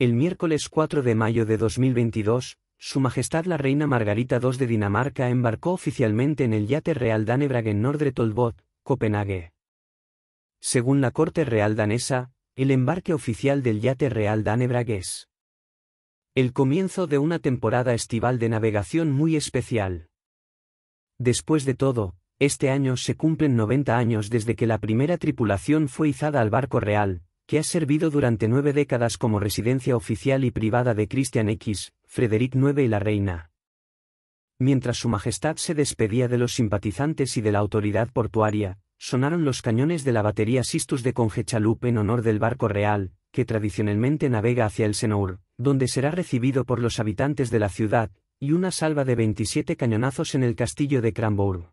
El miércoles 4 de mayo de 2022, Su Majestad la Reina Margarita II de Dinamarca embarcó oficialmente en el yate real Danebrag en Nordre Copenhague. Según la Corte Real danesa, el embarque oficial del yate real Danebrag es el comienzo de una temporada estival de navegación muy especial. Después de todo, este año se cumplen 90 años desde que la primera tripulación fue izada al barco real, que ha servido durante nueve décadas como residencia oficial y privada de Christian X, Frederick IX y la reina. Mientras Su Majestad se despedía de los simpatizantes y de la autoridad portuaria, sonaron los cañones de la batería Sistus de congechalupe en honor del barco real, que tradicionalmente navega hacia el Senour, donde será recibido por los habitantes de la ciudad, y una salva de 27 cañonazos en el castillo de Cranbourne.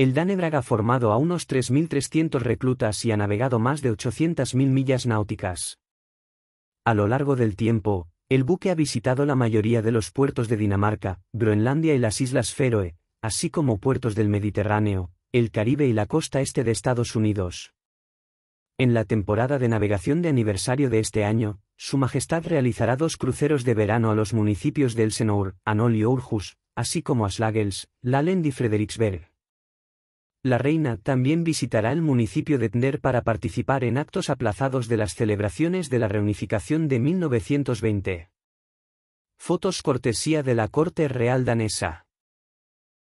El Dannebrag ha formado a unos 3.300 reclutas y ha navegado más de 800.000 millas náuticas. A lo largo del tiempo, el buque ha visitado la mayoría de los puertos de Dinamarca, Groenlandia y las Islas Feroe, así como puertos del Mediterráneo, el Caribe y la costa este de Estados Unidos. En la temporada de navegación de aniversario de este año, Su Majestad realizará dos cruceros de verano a los municipios de Elsenor, Anol y así como a Slagels, Lalend y Frederiksberg. La reina también visitará el municipio de Tner para participar en actos aplazados de las celebraciones de la reunificación de 1920. Fotos cortesía de la Corte Real Danesa.